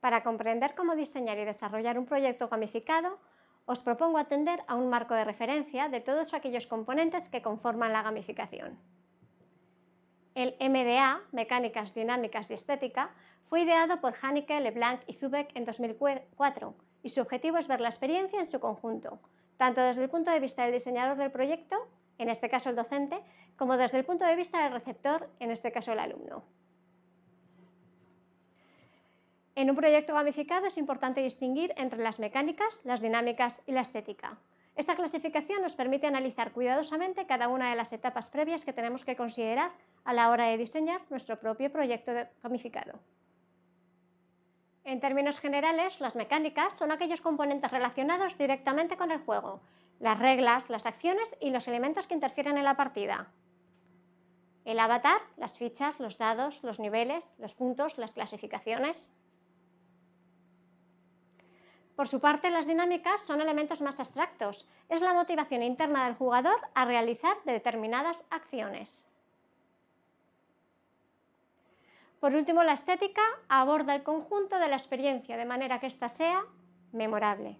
Para comprender cómo diseñar y desarrollar un proyecto gamificado, os propongo atender a un marco de referencia de todos aquellos componentes que conforman la gamificación. El MDA, Mecánicas, Dinámicas y Estética, fue ideado por Haneke, Leblanc y Zubek en 2004 y su objetivo es ver la experiencia en su conjunto, tanto desde el punto de vista del diseñador del proyecto, en este caso el docente, como desde el punto de vista del receptor, en este caso el alumno. En un proyecto gamificado es importante distinguir entre las mecánicas, las dinámicas y la estética. Esta clasificación nos permite analizar cuidadosamente cada una de las etapas previas que tenemos que considerar a la hora de diseñar nuestro propio proyecto gamificado. En términos generales, las mecánicas son aquellos componentes relacionados directamente con el juego, las reglas, las acciones y los elementos que interfieren en la partida. El avatar, las fichas, los dados, los niveles, los puntos, las clasificaciones. Por su parte, las dinámicas son elementos más abstractos. Es la motivación interna del jugador a realizar determinadas acciones. Por último, la estética aborda el conjunto de la experiencia de manera que ésta sea memorable.